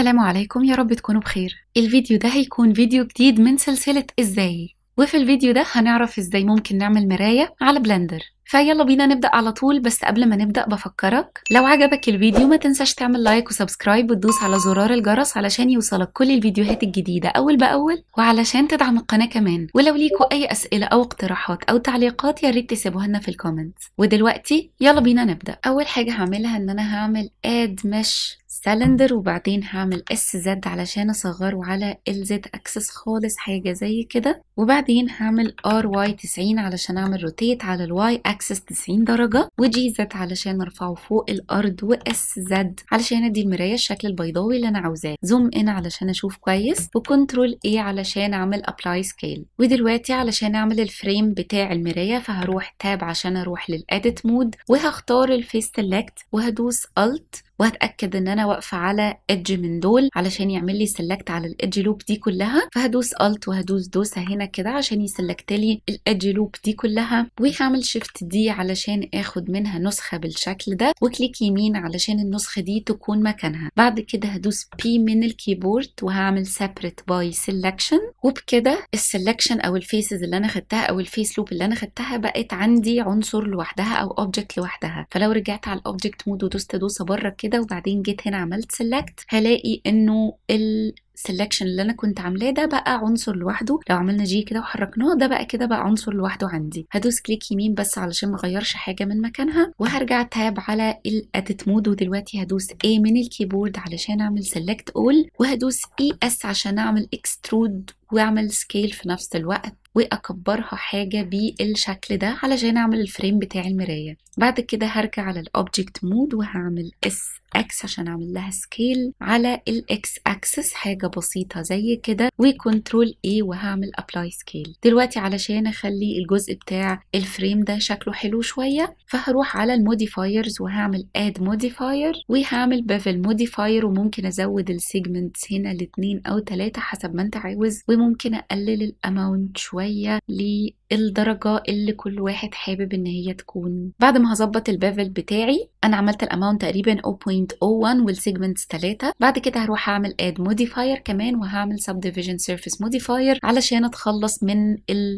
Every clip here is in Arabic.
السلام عليكم يا رب تكونوا بخير الفيديو ده هيكون فيديو جديد من سلسلة ازاي وفي الفيديو ده هنعرف ازاي ممكن نعمل مراية على بلندر فيلا بينا نبدأ على طول بس قبل ما نبدأ بفكرك لو عجبك الفيديو ما تنساش تعمل لايك وسبسكرايب وتدوس على زرار الجرس علشان يوصلك كل الفيديوهات الجديدة أول بأول وعلشان تدعم القناة كمان ولو ليكوا أي أسئلة أو اقتراحات أو تعليقات يا ريت تسيبوها لنا في الكومنتس ودلوقتي يلا بينا نبدأ أول حاجة هعملها إن أنا هعمل اد مش السلندر وبعدين هعمل اس زد علشان اصغره على ال زد اكسس خالص حاجة زي كده وبعدين هعمل ار واي 90 علشان اعمل روتيت على الواي اكسس 90 درجة وجي زد علشان ارفعه فوق الارض واس زد علشان ادي المراية الشكل البيضاوي اللي انا عاوزاه زوم ان علشان اشوف كويس وكنترول اي علشان اعمل ابلاي سكيل ودلوقتي علشان اعمل الفريم بتاع المراية فهروح تاب عشان اروح للاديت مود وهختار الفيس سيلكت وهدوس الت وهتاكد ان انا واقفه على ايدج من دول علشان يعمل لي سلكت على الايدج لوب دي كلها فهدوس الت وهدوس دوسه هنا كده عشان يسلكت لي الايدج لوب دي كلها وهعمل شيفت دي علشان اخد منها نسخه بالشكل ده وكليك يمين علشان النسخه دي تكون مكانها بعد كده هدوس بي من الكيبورد وهعمل سيبريت باي سلكشن وبكده السلكشن او الفيسز اللي انا خدتها او الفيس لوب اللي انا خدتها بقت عندي عنصر لوحدها او اوبجكت لوحدها فلو رجعت على الاوبجكت مود ودوست دوسه بره كده كده وبعدين جيت هنا عملت سيلكت هلاقي انه السيلكشن السلكشن اللي انا كنت عاملاه ده بقى عنصر لوحده لو عملنا جي كده وحركناه ده بقى كده بقى عنصر لوحده عندي هدوس كليك يمين بس علشان ما اغيرش حاجه من مكانها وهرجع تاب على الاديت مود ودلوقتي هدوس A من الكيبورد علشان اعمل سيلكت اول وهدوس اي e اس عشان اعمل اكسترود واعمل سكيل في نفس الوقت واكبرها حاجه بالشكل ده علشان اعمل الفريم بتاع المرايه بعد كده هرجع على الاوبجكت مود وهعمل اس اكس عشان اعمل لها سكيل على الاكس اكسس حاجه بسيطه زي كده وكنترول اي وهعمل ابلاي سكيل دلوقتي علشان اخلي الجزء بتاع الفريم ده شكله حلو شويه فهروح على الموديفايرز وهعمل اد موديفاير وهعمل بيفل موديفاير وممكن ازود السيجمنتس هنا لاتنين او تلاته حسب ما انت عاوز وممكن اقلل الاماونت شويه شوية ل الدرجة اللي كل واحد حابب ان هي تكون بعد ما هظبط البيفل بتاعي انا عملت الاماونت تقريبا 0.01 والسيجمنتس 3 بعد كده هروح اعمل اد موديفاير كمان وهعمل سب ديفيجن سيرفيس موديفاير علشان اتخلص من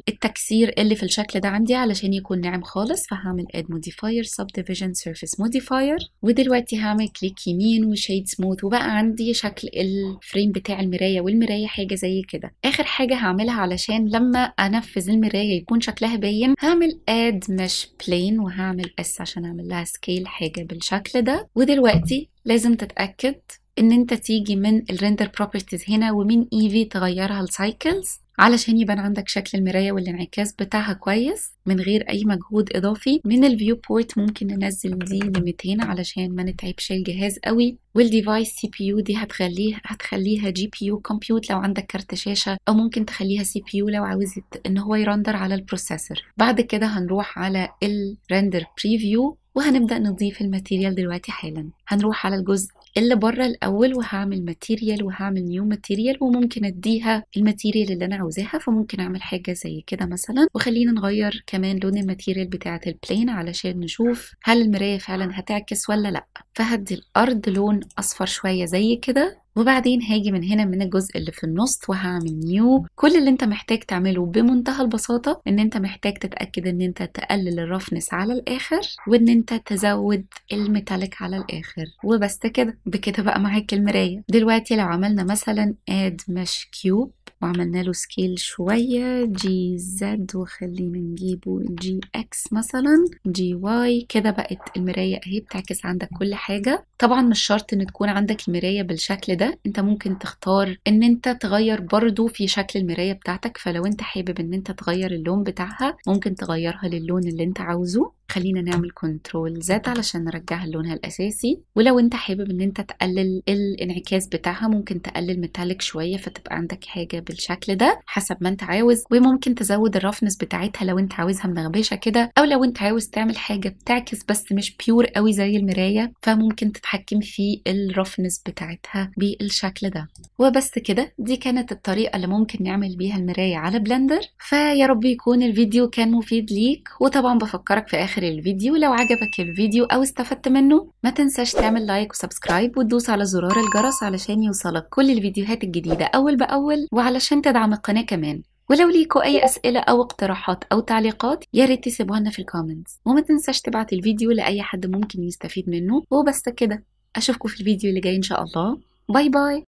التكسير اللي في الشكل ده عندي علشان يكون ناعم خالص فهعمل اد موديفاير سب ديفيجن سيرفيس موديفاير ودلوقتي هعمل كليك يمين وشيد سموث وبقى عندي شكل الفريم بتاع المرايه والمرايه حاجه زي كده اخر حاجه هعملها علشان لما انفذ المرايه يكون شكلها باين هعمل اد مش بلين وهعمل اس عشان اعمل لها سكيل حاجه بالشكل ده ودلوقتي لازم تتاكد ان انت تيجي من الريندر بروبرتيز هنا ومن ايفي e تغيرها لسايكلز علشان يبان عندك شكل المراية والانعكاس بتاعها كويس من غير أي مجهود إضافي من الفيو بورت ممكن ننزل دي ل 200 علشان ما نتعبش الجهاز قوي والديفايس سي بي يو دي هتخليه هتخليها جي بي يو كومبيوت لو عندك كارت شاشة أو ممكن تخليها سي بي يو لو عاوز إن هو يرندر على البروسيسور بعد كده هنروح على الرندر بريفيو وهنبدأ نضيف الماتيريال دلوقتي حالا هنروح على الجزء اللي بره الاول وهعمل ماتيريال وهعمل نيو ماتيريال وممكن اديها الماتيريال اللي انا عاوزاها فممكن اعمل حاجه زي كده مثلا وخلينا نغير كمان لون الماتيريال بتاعه البلين علشان نشوف هل المرايه فعلا هتعكس ولا لا فهدي الارض لون اصفر شويه زي كده وبعدين هاجي من هنا من الجزء اللي في النص وهعمل نيو كل اللي انت محتاج تعمله بمنتهى البساطة ان انت محتاج تتأكد ان انت تقلل الرفنس على الاخر وان انت تزود الميتاليك على الاخر وبس كده بكده بقى معاك المراية دلوقتي لو عملنا مثلا اد مش كيوب وعملنا له سكيل شوية جي زد وخلينا نجيبه جي اكس مثلا جي واي كده بقت المراية اهي بتعكس عندك كل حاجة طبعا مش شرط ان تكون عندك المراية بالشكل ده انت ممكن تختار ان انت تغير برضو في شكل المراية بتاعتك فلو انت حابب ان انت تغير اللون بتاعها ممكن تغيرها للون اللي انت عاوزه خلينا نعمل كنترول زد علشان نرجعها لونها الاساسي ولو انت حابب ان انت تقلل الانعكاس بتاعها ممكن تقلل ميتاليك شويه فتبقى عندك حاجه بالشكل ده حسب ما انت عاوز وممكن تزود الرفنس بتاعتها لو انت عاوزها منغبشه كده او لو انت عاوز تعمل حاجه بتعكس بس مش بيور قوي زي المرايه فممكن تتحكم في الرفنس بتاعتها بالشكل ده وبس كده دي كانت الطريقه اللي ممكن نعمل بيها المرايه على بلندر فيا رب يكون الفيديو كان مفيد ليك وطبعا بفكرك في اخر آخر الفيديو لو عجبك الفيديو أو استفدت منه ما تنساش تعمل لايك وسبسكرايب وتدوس على زرار الجرس علشان يوصلك كل الفيديوهات الجديدة أول بأول وعلشان تدعم القناة كمان ولو ليكوا أي أسئلة أو اقتراحات أو تعليقات يا ريت تسيبوها لنا في الكومنتس وما تنساش تبعت الفيديو لأي حد ممكن يستفيد منه وبس كده أشوفكم في الفيديو اللي جاي إن شاء الله باي باي